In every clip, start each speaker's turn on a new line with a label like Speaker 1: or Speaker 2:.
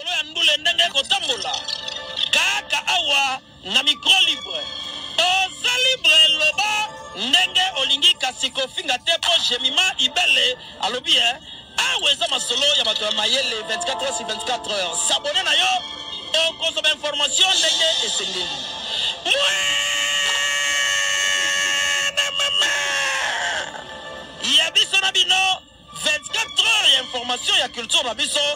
Speaker 1: likolo ya ndule ndenge kotambola kaka awa na micro libre oza libre eloba ndenge olingi kasi kofinga te mpo gemima ibele alobi e awa eza masolo ya bato ya mayele 24 sur 24 sabone na yo okozwa bainformation ndenge esengeli ya biso na bino 24 ya information ya culture na biso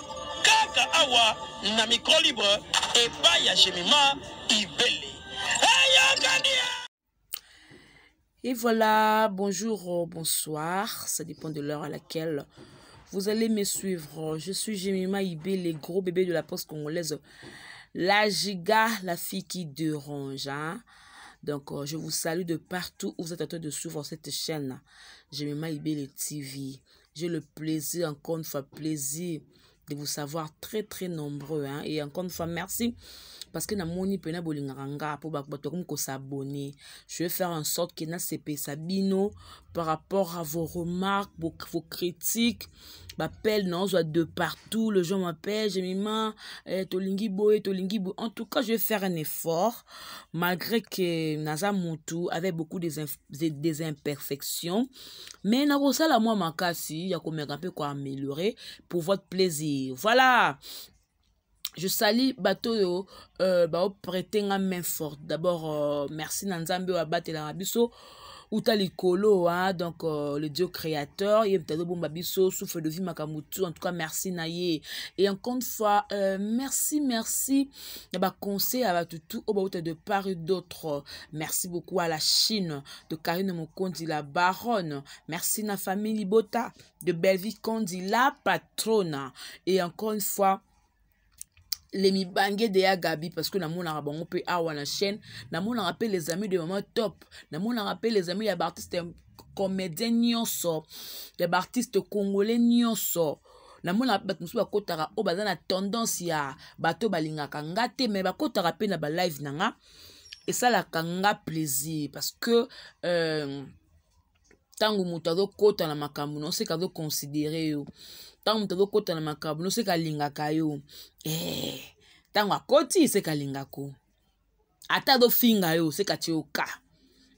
Speaker 2: Et voilà, bonjour, euh, bonsoir, ça dépend de l'heure à laquelle vous allez me suivre. Je suis Jemima Ibé, les gros bébé de la poste congolaise. La giga, la fille qui dérange. Hein. Donc, euh, je vous salue de partout où vous êtes en train de suivre cette chaîne. Jemima Ibé, les TV. J'ai le plaisir, encore une fois, plaisir de vous savoir très très nombreux hein? et encore une fois merci parce que namoni mpena bolingaka nga mpo bato bakomi kosabone je vais faire en sorte ke nasepesa bino par rapport à vos remarques, vos, vos critiques. M'appelle, non, soit de partout. Le gens m'appelle, j'ai mis main, eh, tolingi boy, tolingi boy. En tout cas, je vais faire un effort, malgré que Naza Moutou avait beaucoup des, des, des imperfections. Mais Narosa, la moi, ma casse, il y a combien un peu quoi améliorer pour votre plaisir. Voilà! je sali bato oyo euh, baoprete nga main forte d'abord euh, merci na nzambe oyo abatelaka biso uta likolo hein? donc euh, le dieu créateur yem mutado bon biso souffle de vie makambo en tout cas merci na ye et encore une fois euh, merci merci eh ben, conseil avec tout tout au bout bauta de part d'autre merci beaucoup à la chine de karine mokondi la baronne merci na famille libota de Kondi, la patronne et encore une fois le mibange de ya gabi parce que namonaka bango mpe awa na chaîne namonaka mpe les amis de mama top namonaka mpe les amis ya baartiste comédien nyonso ya baartiste congolais nyonso namona bato mosusu bakɔtaka oyo baza na tendance ya bato oyo balingaka nga te me bakɔtaka mpe na balive na nga esalaka nga plaisir parce que euh, ntango moto azokɔta na makambo na osika azokonsidere yo ntango moto azokɔta na makambo na osika alingaka yo eh, ntango akɔti seka alingako ata azofinga yo seka tie oka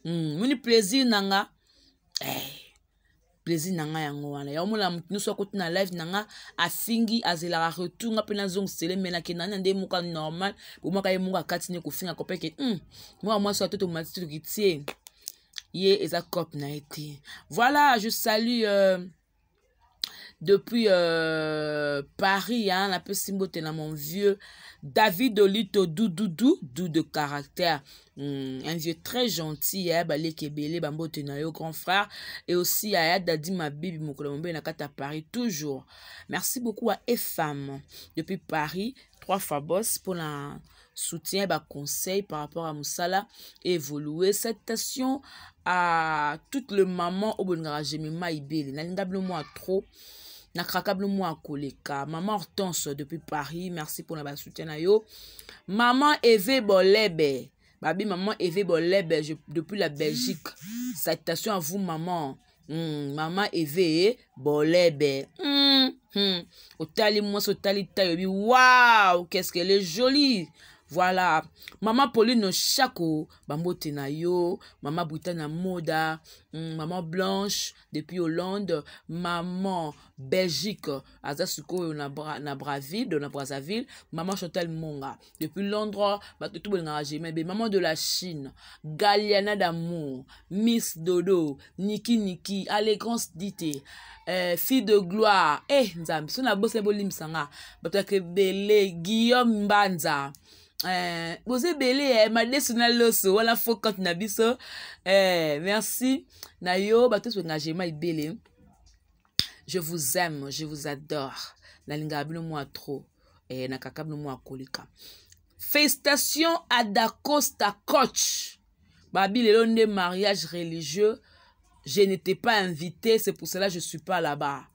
Speaker 2: mm, moni plaisir na nga eh, plaisir na nga yango wana ya omona motu nyonso akoti na live na nga afingi azelaka retour nga mpe nazongisele me nakenda nani nde moka normal bomwaka ye moko akatini kofinga ko mpeke mm, mwana mwasi atotomati tokitie ye eza cop na ye te voilà je salue euh, depuis euh, paris hein, napesi mbotela mon vieux david olito dududu du de caractère mm, un vieux très gentil yaya baleki ebele bambote na yo grand frère et aussi yaya dadi mabibi mokolo mobeli na kati ya paris toujours merci beaucoup à efam depuis paris trois fois bos mpona soutien baconseil par rapport ya mosala evolue salutation a toute le maman oyo bolingaka gemema ebele nalinga bino mwa trop nakraka bino mwa koleka mama hortense depuis paris merci mpona basoutien na yo mama eve bolebe babi maman eve bolebe je, depuis la belgique salutation à vous maman mm, mama eve bolebe mm, mm. otali mwasi otali ta yobi waw qu'est ce qu'elle est jolie voilà mama pauline shako bambote na yo mama britane moda mm, mama blanche depuis hollande maman belgique aza sikoyo na, Bra na braville na brazzaville mama chantal monga depuis londres bato tu bolingaka gemai be mama de la chine galiana damour miss dodo niki niki allegance dite euh, fille de gloire e eh, nzambe so na bosani bolimbisa nga bato yaka ebele guillaume mbanza Eh, boza ebele eh, madesi na loso wana fokante na biso eh, merci na yo bato nyonso engagement ebele je vous aime je vous adore nalingaka bino mwa trop na kaka bino mwa koleka félicitation à dacosta coach babi lelo nde mariage religieux je n'étais pas invité c'est pour cela je suis pas là-bas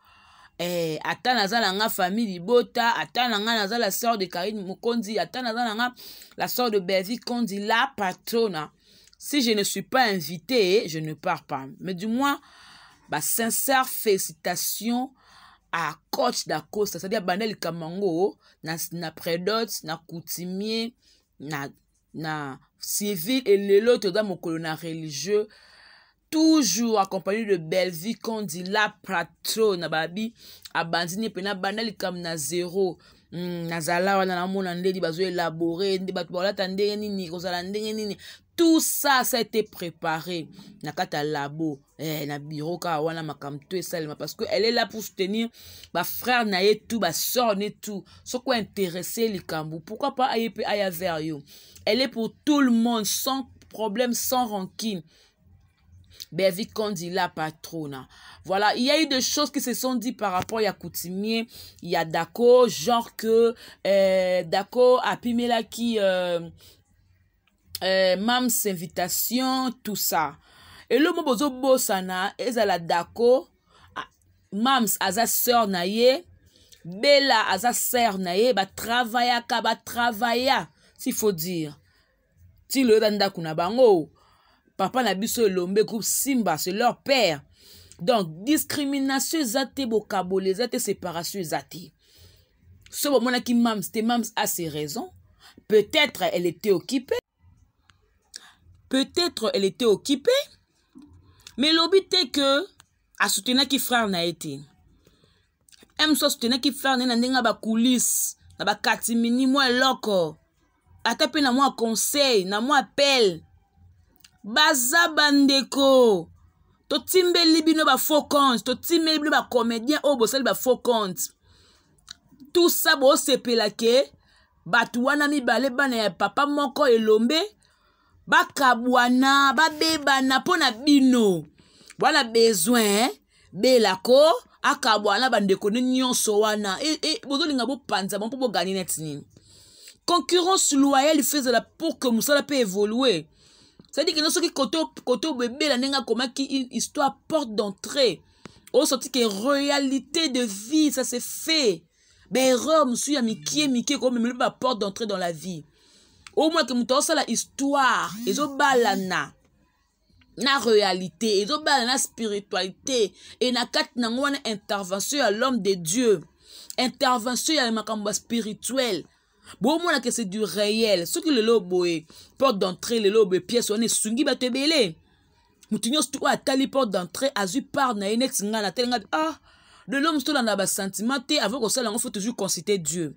Speaker 2: eh, ata naza na nga famille libota ata na nga naza la sœur de karine mokonzi ata naza na nga la sœur de bervi kondi la patrona si je ne suis pas invité je ne pars pas mais du moins basincère félicitation à coach dacosta c'est-à-dire banda likambo yango na, na predote na coutumier na, na civil elelo toza mokolo na religieux toujours accompagné de belvi kondila patro na babi abandi ni pene abanda likambo na zero mm, nazala wana namona ndeli bazoelabore nde bato balata ndenge nini kozala ndenge nini tout ça ça été préparé na kati ya labo eh, na biro kaka wana makambo to esalema parce que elle est là pour soutenir bafrère na ye tout basor ne tout soki intéressé likambo pourquoi pas aye mpe aya vers yo elle est pour tout le monde sans problème sans rancune Bervi Kandila Patrona. Voilà, il y a eu des choses qui se sont dites par rapport à Yakoutimier, il y a Dako, genre que euh, Dako a Pimela qui... Euh, euh, Mams invitation, tout ça. eloko bozobosana ezala dako mams aza sœur na ye bela aza sœur na ye batravayaka batravaya s'il faut dire ti loyoza ndako na bango papa na biso elombe groupe simba c'est leur père donc discrimination eza te bokabola eza te séparation eza te so bomonaki mams te mams a ses raisons peut-être elle était occupée peut-être elle était occupée mais elobi te ke asoutenaki frère na ye te m so asoutenaki frère na ye na ndenge ya bakulise na bakatimini mwa eloko ata mpe na mwa conseil na mwa appel baza bandeko totimbeli bino bafaux compte totimbeli bino bacomédien oyo bosali bafaux compte tusa bosepela ke bato wana mibale bana ya papa moko elombe bakabwana babebana mpo na bino wana besoin belako akabwana bandeko ne nyonso wana e, e, bozolinga bopanza bango mpo bogani neti nini concurrence loyale fezala pour que mosala mpe évolue cetadi kende soki kote obebela ndenge akomaki histoire porte d'entrée osoti ke réalité de vie ça se fait baerreur mosusu ya mikie mikie komemeli baporte d'entrée dans la vie omweke moto osala histoire ezobalana na réalité ezobalana na spiritualité e na kati nango wana intervention ya l'homme de dieu intervention ya makambo ya spirituele boomona ke c'est du réel soki lelo boye porte d'entrée lelo boye pièce wana esungi bato ebele motu nyonso oyo atali ah, porte d'entrée azwi part na ye neti ngai na tele ngai ah lelo mosu tolanda basentiment te avant kosala yango fo toujours consulter dieu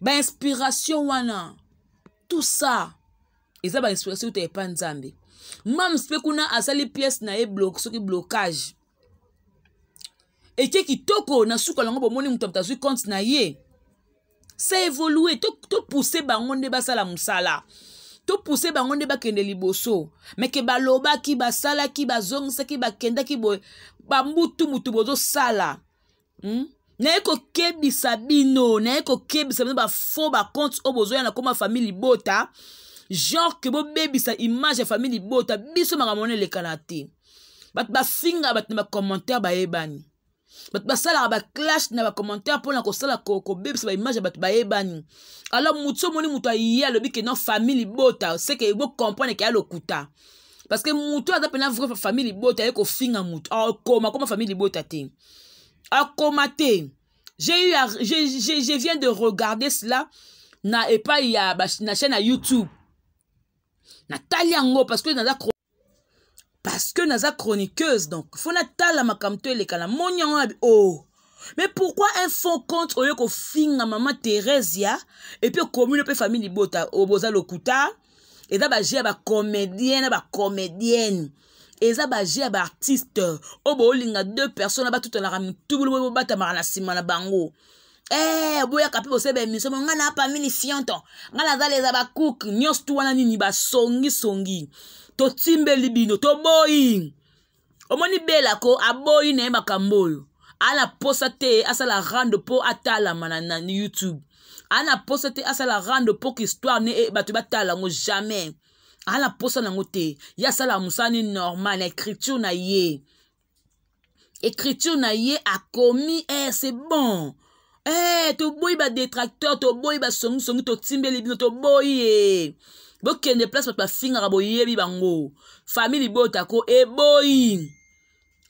Speaker 2: bainspiration wana tout ça eza bainspiration oyo toyepa nzambe mams mpe kuna asali pièce na ye blok, soki blocage etie kitoko na suka yango bomoni moto ya moto azwi compte na ye ça évolue topousse bango nde basala mosala topousse bango nde bakende liboso me ke balobaki basalaki bazongisaki bakendaki boye bambutu mutu bozosala hmm? naye kokebisa bino naye kokebisa bino bafo bakonte oyo bozoya na koma famille libota genre ke bobebisa image ya famille libota biso makambo wana elekana te bato bafinga bato na bacommentaire bayebani bato basalaka baclashe na bacommentaire mpona kosala kobebisa baimage ya bato bayebani alors motu omoni moto aye alobi keno famille libota seke bocomprendre ke ya lokuta parce que motu aza mpena vrai famille libota aye kofinga motu akoma ah, koma famille libota te akoma te j'ai eu à, je, je, je viens de regarder cela na epai ya na chaîne ya youtube natali yango parce que naza parce que naza chroniqueuse donc fo natala makambo to eleka na moni yango abi o oh. mais pourquoi un fond contre oyo kofinga mama theresia epui okomune mpe famille libota oboza lokuta eza baje ya bacomédienne ya bacomédienne eza baje ya baartiste oyo oh, boolinga deux personne batutanaka mitubulu bobatamaka na nsima na bango Eh, boyaka mpe bosala baémission mo ngai na apami ni fianto ngai naza leza bakuke nyonso tu wana nini basongisongi totimbeli bino toboyi omoni belako aboyi na ye makambo oyo aa na posa te asala rande mpo atalama na, na youtube aa na posa te asala rande mpo ke histoire ne e bato batala yango jamais aa na posa nango te ye asala mosala nini normal na écriture na ye écriture na ye akomi e eh, c'est bon eh, toboyi badetracteur toboyi basongisongi totimbeli bino toboyi e bokende place bato bafingaka boyebi bango fami libotako eboyi eh,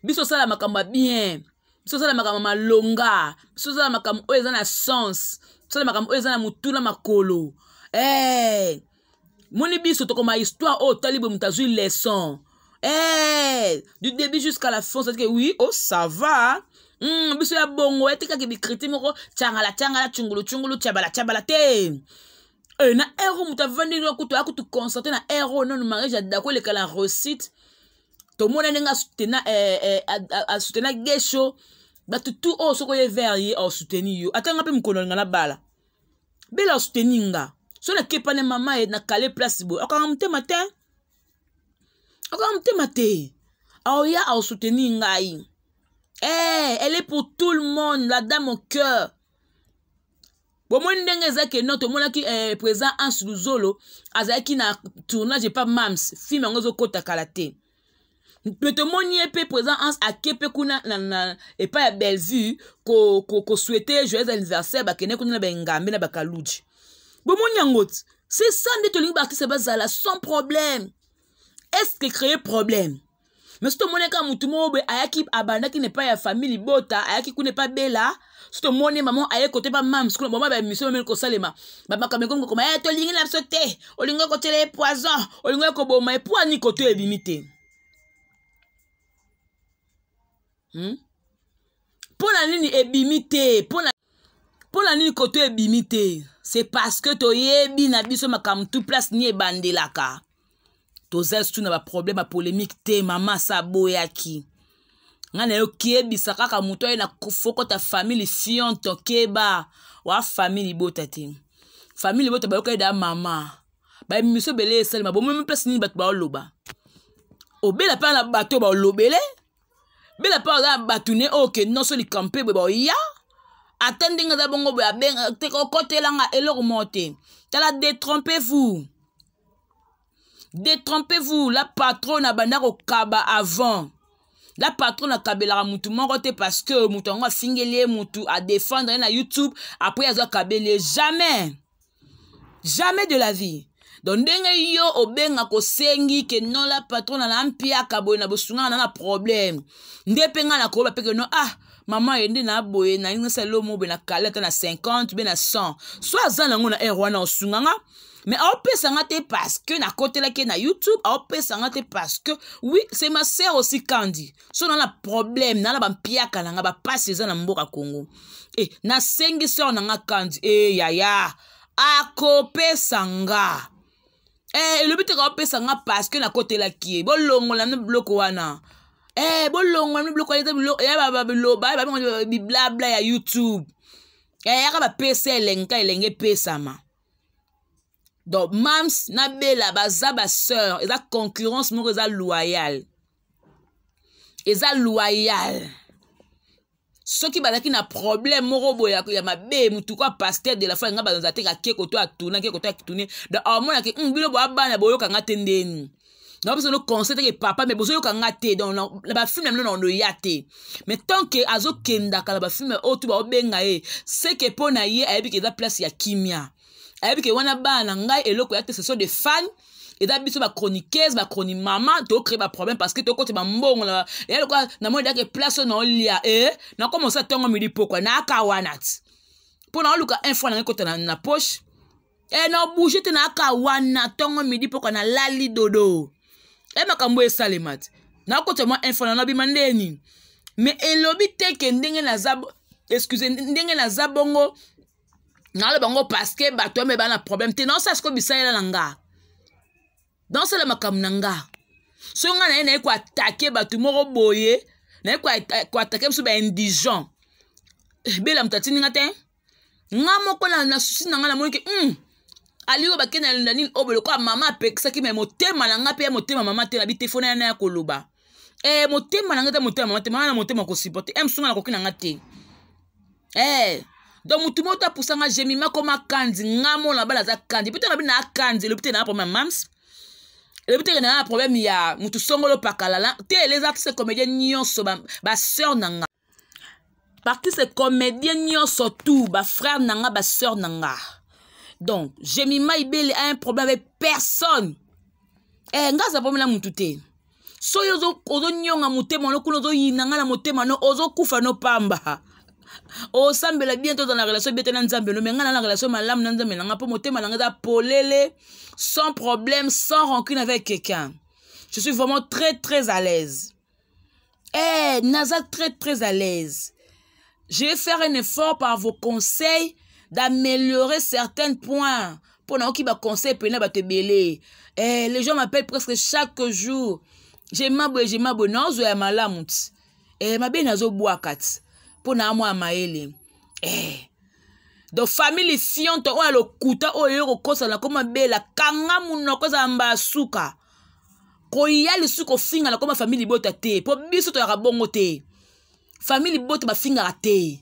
Speaker 2: biso osala makambo ya bien biso osala makambo malonga biso osala makambo oyo eza na sens biso osala makambo oyo eza na motuna makolo eh, moni biso tokoma histoire oyo tali boye moto azwi leson eh, du début jusqu'à la fin cetadire oui o oh, ça va mm, biso ya bongo etikaki bikriti moko tyangala tyangala tyungulu tyungulu tyabala tyabala te e, na ero moto avandi kutu akutu concentre na ero nanu mariage adako elekala recite tomona ndenge asutena eh, eh, asutena gesho bato tu oyo soki oye vere ye aosuteni oh, yo atanga mpe mokolo alinga nabala bela aosuteni nga so nakepane mama ye na kale place boye akanga motema te akanga motema te aoya aosuteni ngai hey, eh, elle est pour tout le monde la dame au cœur bomoni ndenge eza keno tomonaki eh, présent anse luzolo azalaki na tournage epa mams filme yango ezokɔta kala te me tomoni ye mpe présent anse ake mpe kuna na, na, epai ya bellevue koswete ko, ko joyeux anniversaire bakende kuna na bengambe na bakaluji bomoni yango ti c'est ça nde tolingi baartiste bazala sans problème est ce que créer problème me so tomoni kaka motu moko boye ayaki abandaki na epai ya famille libota ayaki kuna epai bela so tomoni mama aye kote epa mam skul boma bamission bameli kosalema bamakambo ekomikokoma ye eh, tolingi na biso te olingi kotela ye poison olingi ye koboma epwani koto ebimi te hmm? mpo na nini ebimi te mpona mpo na nini koto ebimi te c'est parce que toyebi na biso makambo tu place ni ebandelaka toza sutu na baproblème apolémique te mama sa aboyaki ngai nayo kiyebisa kaka motu oyo nafokota famille fionto keba wa famille libota te famille libota bayoka yeda mama baemission ebele esalema bomemi place nini bato baoloba obela mpe na bato oyo baolobele bela mpe oza na bato ne oyo okende nyonso likampe boye baoya ata ndenge aza bongo boye abenga te kokotelanga eloko moko te tala détrompez vous détrompez-vous la patronne abanda kokaba avant la patronne akabelaka mutu moko te parce que mutu yango asingeli ye mutu adéfendre ye na youtube après azwa akabeli ye jamais jamais de la vie donc ndenge yo obengaka osengi ke non la patronne ala mpiaka ah, boye na bosungaka na na problème nde mpe ngai nakoyeba mpe ke non ah mama ye nde na boye nalingi nasala elomo boye na kala ata na 50 mpe na 100 so aza nango na ere wana osunganga me aopesanga te parceke nakotelaki na youtube aopesanga te parceke wi se ma ser osi kandi so nala problème nala bampiaka na nga bapasi eza na mboka congo e nasengi ser na nga kandi e yaya akopesa nga e elobi te kaopesa nga parceke nakotelaki ye bolongola na biloko wana e bolongola na biloko wana eza biloba biblabla ya youtube yayaka e, bapesa elenga elenge epesama donc mams na bela baza basœur eza concurrence moko eza loyal eza loyal soki bazalaki na problème moko boye ya mabe motuku ya paster de la foi yanga bazonza te kakeko to atuna keko to akituni donc aomonaki hmm, bino boya bana boyokanga te ndeni na biso no conseil teke papa me bozoyoka nga te donc na bafilme yango na oya te mais tant ke azokendaka na bafilme oyo tu baobenga ye seke mpo na ye ayebi ke eza place ya kimia ayebi ke wana bana na ngai eloko ya te ce sont des fans eza biso bachroniqueuse bachroni mama tocrée baproblème parce que tokotema mbongo ya lokola namoni dake place oyo naolia e eh? nakoma osa ntongo mili pokwa naka wana ti mpo naoluka un fois nangai kota na poche e eh, nabouge te naka wana ntongo mili pokwa nalali dodo e makambo esalema ti nakota mwa un fois na nabima ndeni me elobi te ke ndenge naza excuse ndenge naza bongo naolo bango parceke bato yambe baa na problème te naosala sikoyo bisalela na nga naosala makambo na nga so ngai naye naye koatake bato moko boye naye koatake biso baindigent eh, bela moto atindi nga te nga moko na susi na nga namoniki mm, aliko bakende na nini oyo lokola mama apekisaki me motema na nga mpe ya motema mama te nabi te fona yana ya koloba e motema na nga te motema mama te mama na motema kosupporte e eh, mosunga nakoki na nga te e eh. donc mutu mo to apusanga gemi makoma akanzi nga mona bala aza kanzi mpe tona bi na akanzi elobi te na problème ya mams elobi te na problème ya mutu songolo pakalala te ele eza artiste comédien nyonso baseur na nga baartiste comédien nyonso tout bafrère na nga baseur na nga donc gemima ibele a un problème avec personne e nga aza problème na mutu te soki ozonyonga motema no kuna ozoyina nga na motema no ozokufa no pamba osambela bien toza na relation bien te na nzambe no me ngai na na relation malamu na nzambe na ngai mpo motema na ngai eza polele sans problème sans rancune avec quelqu'un je suis vraiment très très à l'aise Eh, naza très très à l'aise je vais faire un effort par vos conseils d'améliorer certains points mpo nayoki baconseil pene bato ebele eh, les gens m'appellent presque chaque jour jemaboye jemaboye nazwa ya malamu ti eh, mabe nazobwaka ti mpo na amwa ya mayele eh. donc famille fionto oyo ya lokuta oyo yo kokosana komabela kanga munoko ezala mbala suka koya lisu kofingana koma famille libota te mpo biso toyaka bongo te famille libota bafingaka te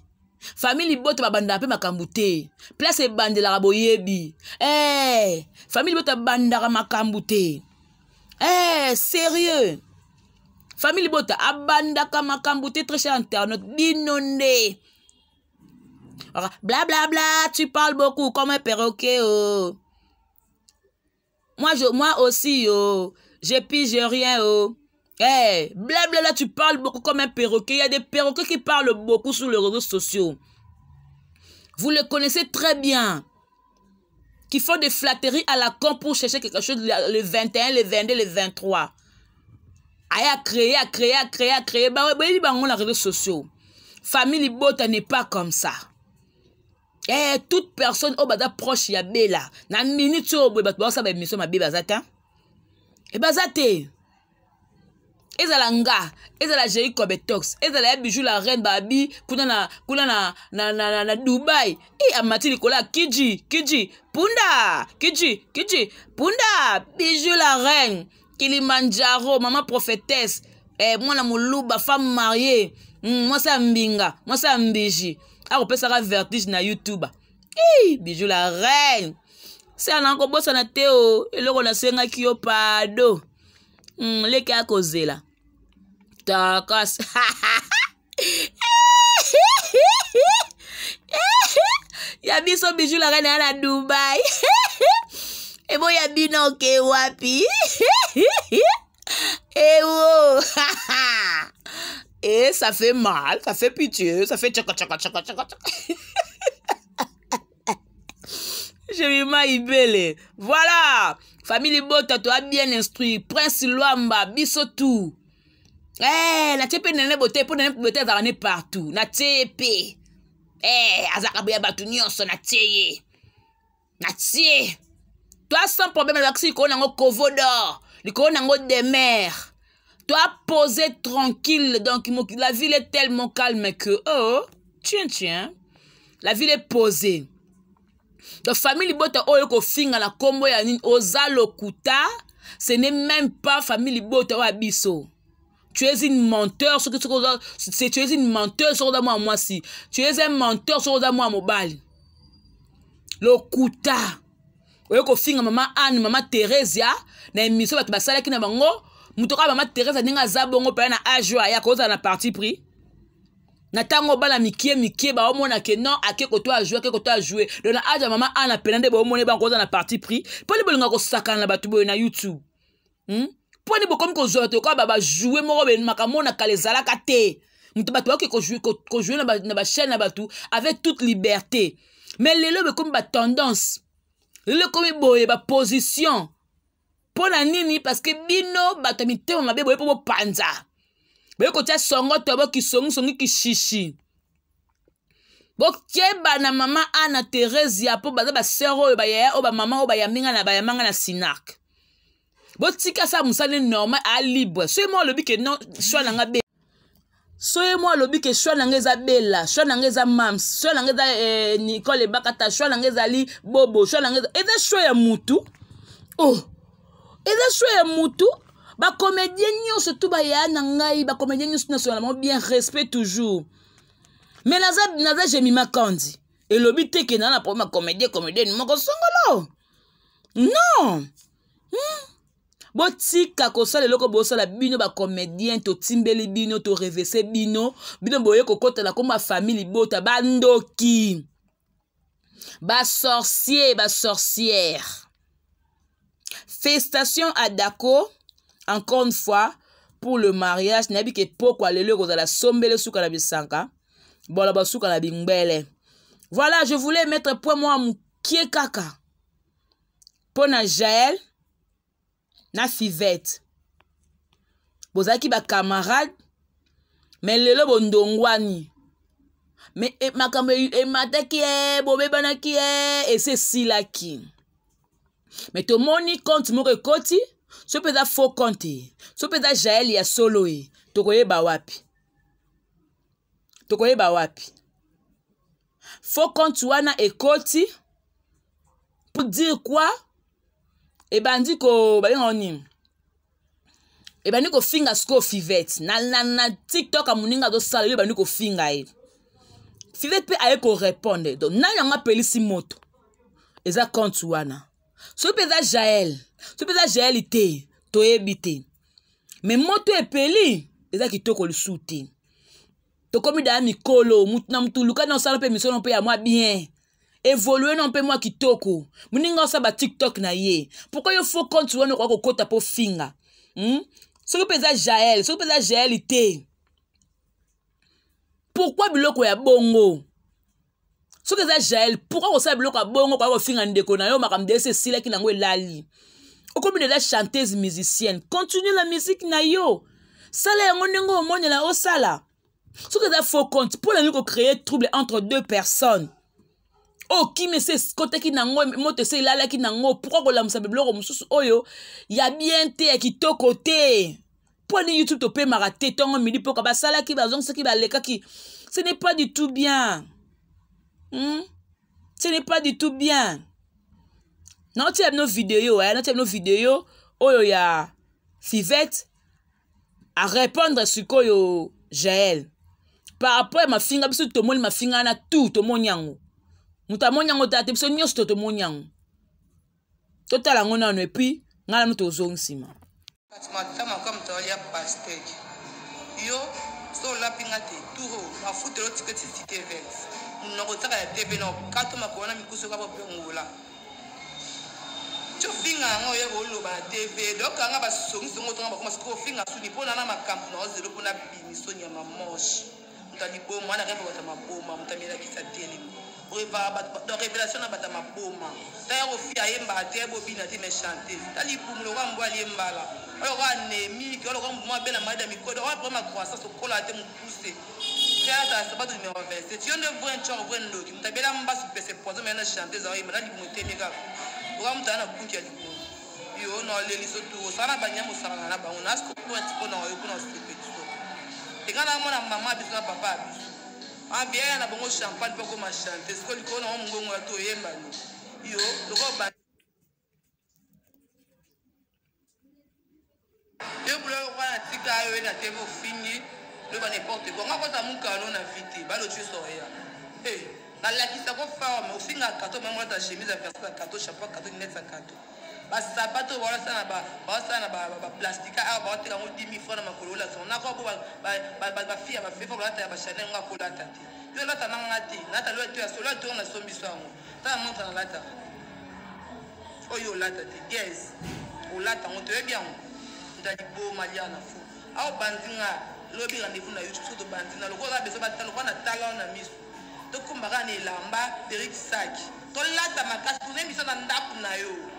Speaker 2: famille libota babandaka mpe makambo te place ebandelaka boyebi hey, eh. famille libota babandaka makambo te hey, eh, sérieux famille Bota, abandaka Makambu, très cher internaute blablabla bla, tu parles beaucoup comme un perroquet oh. moi je moi aussi oh. je pige rien oh. Hey, eh, blablabla, tu parles beaucoup comme un perroquet. Il y a des perroquets qui parlent beaucoup sur les réseaux sociaux. Vous les connaissez très bien. Qui font des flatteries à la con pour chercher quelque chose le 21, le 22, le 23. a ye a créé a créé a créé a créé boyeli bango na réseau sociaux famille libota n'est pas comme ça Eh, toute personne oyo oh, baza proche ya bela na minute oyo oh, boye bato baosala baémission mabe baza te e eh, baza te ezala eh. nga ezala jericob etox ezala ya bijou la reine babi kuna na, kuna na, na, na, na, na dubai e amati likolo ya kiji kiji punda kiji kiji punda bijou la reine kilimanjaro mama prophétesse eh, mwana moluba femme mariée mm, mwasi ya mbinga mwasi ya mbiji akopesaka ah, vertige na youtube i biju la reine sala kobosana te o eloko nasengaki yo pado mm, leki akozela takas ya biso biju la reine aya na dubai eboya bino ke wapi ewo et eh, eh, ça fait mal ça fait pitié ça fait tchaka tchaka tchaka tchaka jemima ibele voilà famille bota toa bien instruit prince lwamba biso tu eh, na tie mpe nene bote mpo nene bote azala ne partout na tie ye mpe eh, azalaka boya bato nyonso na tie ye na tie toa sans problème alobakisi likolo nango covodor likolo nango demere toa posé tranquille donc la ville est tellement calme que oh tien tien la ville est posée donc famille libota oyo oh, kofinga na nkombo ya nini oza lokuta ce n'est même pas famille libota oyo oh, ya biso tu es une menteur soki soki oza tu es une menteur soki oza mwana mwasi tu es un menteur soki oza mwana mobali lokuta oye kofinga mama anne mama teresia na émission bato basalaki na bango moto kaka mama teresia ndenge aza bongo paya na age oyo ayaka ozala na parti pris na ntango bana mikie mikie baomona ke non ake koto ajoue ake koto ajoue don na age ya mama anne apena nde baomona bango oza na parti pris mpo ni bolinga kosakana na bato boye na youtube hmm? mpo ni bokomi kozwa bato koka bajoue moko makambo na kala ezalaka te moto bato bakoki kojoue na bachaine na bato avec toute liberté mais lelo bekomi batendance lelo ekomi boye baposition mpo na nini parceke bino bato ya mitema mabe boye mpo bopanza boye kotia songo to bokisungisongi kishishi botyeba na mama ana teresia mpo baza baser oyo bayaya oyo bamama oyo bayambinga na bayambanga na sinark botika sa mosali normal alibre soki mo olobi ke non shwa na nga be so ye mo alobi ke shwa na ngai eza bela shwa na ngai eza mams shwa na ngai eza eh, nicole ebakata shwa na ngai ezali bobo shwa na ngai eza shwa ya mutu oh eza shwa ya mutu bacomédien nyonso tu baya na ngai bacomédien nyonso nasolola bango bien respect toujours me naza, naza jemi makandi elobi te ke naa na problème ya comédien comédienne moko songolo non hmm? botika kosala eloko bosala bino bacomédien totimbeli bino torevese bino bino boye kokotala koma fami libota bandoki basorcier basorcière festation à dako encore une fois pour le mariage nayebi ke pokwa lelo ekozala sombele suka na bisanka bola basuka na bingbele voilà je voulais mettre point mwa mokie kaka mpo na jael na fivete bozalaki bacamarade me lelo bondongwani me eh, e, makambo emataki e bobebanaki e esi esilaki me tomoni konte moko ekoti so mpe eza faux konte e so mpe eza jael ya solo e tokoyeba wapi tokoyeba wapi faux konte wana ekoti pour dire quoi ebandi ko babenga nini ebandi kofinga sikoyo fivete na, na, na tiktok amoninga azosala yo ebandi kofinga ye fivete mpe aye korépondre donc nani yango apelisi moto eza compte wana soki mpe eza jael soki mpe eza jael te toyebi te me moto epeli eza kitoko lisu te tokómi daya mikolo na mutu luka na osala mpe misono mpe ya mwa bien evolue na mpe mwa kitoko moninga osa batiktok na ye pourkui yo faux compte wana okoka kokɔta mpo finga hmm? soki mpe eza jael soki mpe eza jael te pourkui biloko ya bongo soki eza jael pourkui kosala biloko ya bongo koka kofinga ndeko na yo makambo desi esilaki nango elali okomi deja chanteuse musicienne continue la musique na yo sala yango ndenge omonela osala soki eza faux compte mpo nani kocréer trouble entre deux personnes okimi ese ekotaki nango moto ese elalaki nango pourkua kolamusa biloko mosusu oyo ya bien te ya kitoko te mpo ni youtube topemaka te ntongo midi mpoka basalaki bazongisaki balekaki ce n'est pas du tout bien hmm? ce n'est pas du tout bien naotia bino video eh? naotia bino video oyo ya fivete arépondre sikoyo jael par rapport ya mafinga biso tomoni mafinga wana tu tomoni yango moto amoni yango te ate biso nyonso to tomoni yango totala yango nano epui ngai nanu tozongi nsima
Speaker 1: matamaka moto alia pastek yo so olapinga te turo mafutelo tiketi site vex munoko taka ya tebe na okatomaka wana mikusu ka bopengola ti ofinga yango oyeba oloba na tv donk yanga basongisi yango tonga bakoma sikoyo ofinga suni mpona na makambo na ozelo mpona bini soni ya mamoshe moto aliboma wana kempa bato maboma moto amelakisa telemi prépare dans révélation na bato ya maboma taya kofia ayembaka te ayebobina te mais chante ta libumu lokwa mbo aliembala oyo lokwa anémique oyo lokwa mbuma abela malade ya mikodo oyo problème ya croissance okola te mokuse teyata sabato numéro 27 yo nde vrai ncor vrai nloki moto abela mbasi pese poison mais na chante ezayeba na libumu etemi kaka lokwa moto aya na buki ya libumu yo na oleli so tu osala na banyama osalanga na bango na asikopoati mpo na oyo mpona osepe biso enga na mwana mama biso na papa ya biso ambiaya na bango champagne mpo akoma chante siko likolo nango mongongo ya toyembani yo lokoba yo buloko wana tika yo ena te bofingi loba n'importe quoi nga kota mokano na vite balotue soria nalakisa kofarme ofingaka to mamoata chemise ya personne ya kato chapeau ya kato nete ya kato basapato baosala na baplastika awa baoteka yango 10 fr na makolo olata nako bo bafiya bafefa bolata ya bachanel ngo akolata te yo olata nanganga te nata loeto ya solo etongo na sombiso yango tala montre nalata oyo olata te yes olata yango toyebi yango ntaliboma lia na fo awa obandi nga lobi rendez-vous na youtube so tobandi na lokola beso batala lokola na tala na miso tokombaka na elamba perik sak tolata makasi tozemi biso na ndako na yo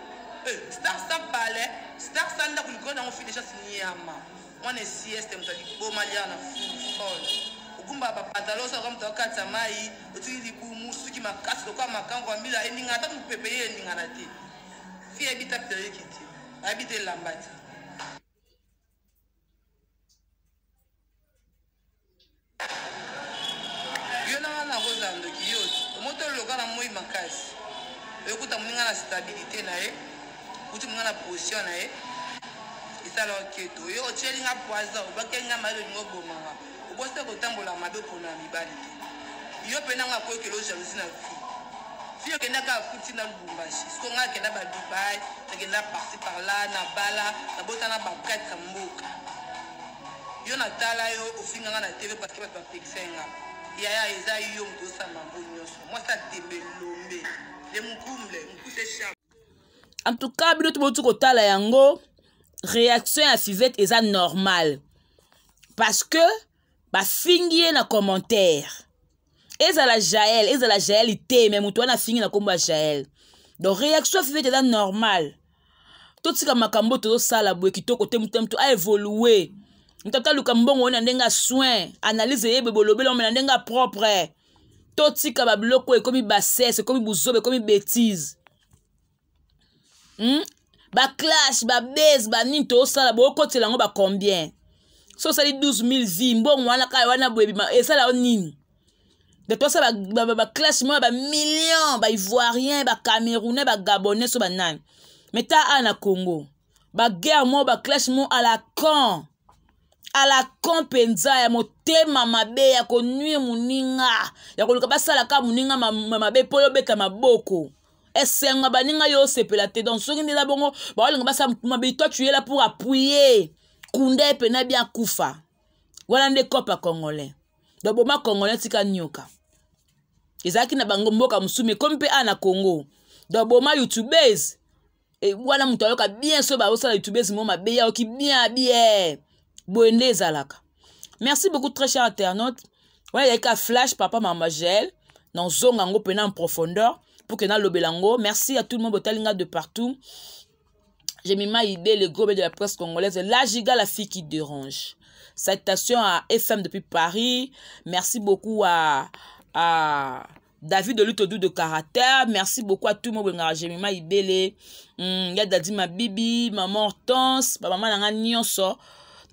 Speaker 1: star sa palais star sa ndako likolo nango fi déjà siniyama mwana esieste moto alibomaliya na fol ogumba bapantalon soka moto akatisa mai otiki libumu suki makasi lokola makango ya mbila eningana tatu mopepe ye eningana te fi ayebi ta période te ayebi te elamba te yo nanga na kozala ndoki yo omoto oloka na moi makasi oyokuta moninga na stabilité na ye akuti ninga na position na ye esala oketo yo otyeli nga poisa obakeli nga mabe olingo obomaka obosa kotambola mabe opona ya mibali te yo mpe nango akoyokela ojalousi na vie vie okendaka akuti na lubumbashi soko nga akenda badubai nakenda parti par la na bala nabota na baprêtre mboka yo natala yo ofinganga na tv parce ke bato bapekisanga yaya eza yo moto osala yango nyonso mwasi atembe lombe le mkumle mkute
Speaker 2: char en tout cas bino toboti kotala yango réaction ya fivete eza normale parce que bafingi ye na commentaire ezala jael ezala jael te me moto wana afingi na nkombo ya jael donc réaction ya fivete eza normale totika makambo tozosala boye kitoko te moto moto aévolue moto ataluka mbongo oyo na ndenge aswin analyse yebe eh, bolobela ome na ndenge apropre totika babiloko ekomi basese ekomi buzobe ekomi bétise hmm? baclash babase banini tosala bokotela yango bacombien so osali 12 000 vi mbongo wana kaka wana boyebi esala yo nini de tosala baclash moya bamillion baivoirien bacamerounais bagabonais so banani me ta a na congo baguerre moko baclash moko ala camp ala camp mpenza ya motema mabe ya konuir moninga ya koluka basalaka moninga mabe mpo yobeta maboko ma esengo baninga yo osepela te donc soki nde eza bongo baolinga basala mabe toi tu ye la pour appuyer kunde pene abi akufa wana nde cope ya congolais donc boma congolais tika nioka ezalaki na bango mboka mosusu ekomi mpe a na congo donc boma youtubese wana moto ayoka bien so baosala youtubese mo mabe yaoki bien abie boye nde ezalaka merci beaucoup très cher internaute wana ezalaki ka flash papa mama gel nazonga yango mpena en profondeur mpo ke nalobela yango merci à tout le monde botalinga de partout jemima idé le groupe de la presse congolaise la giga la fille qui dérange salutation à fm depuis paris merci beaucoup à, à david olutodou de caractère merci beaucoup à tout le monde jemima ibele mm, ya dadi mabibi mama hortense bamama na nga nyonso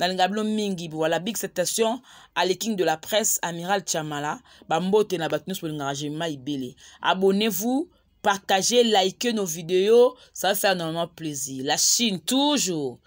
Speaker 2: nalinga bino mingi voilà big citation aleking de la presse amiral chamala bambote na bato nyonso bolingaka jema ebele abonnez-vous partagez likez nos vidéos ça va faire normalement plaisir la chine toujours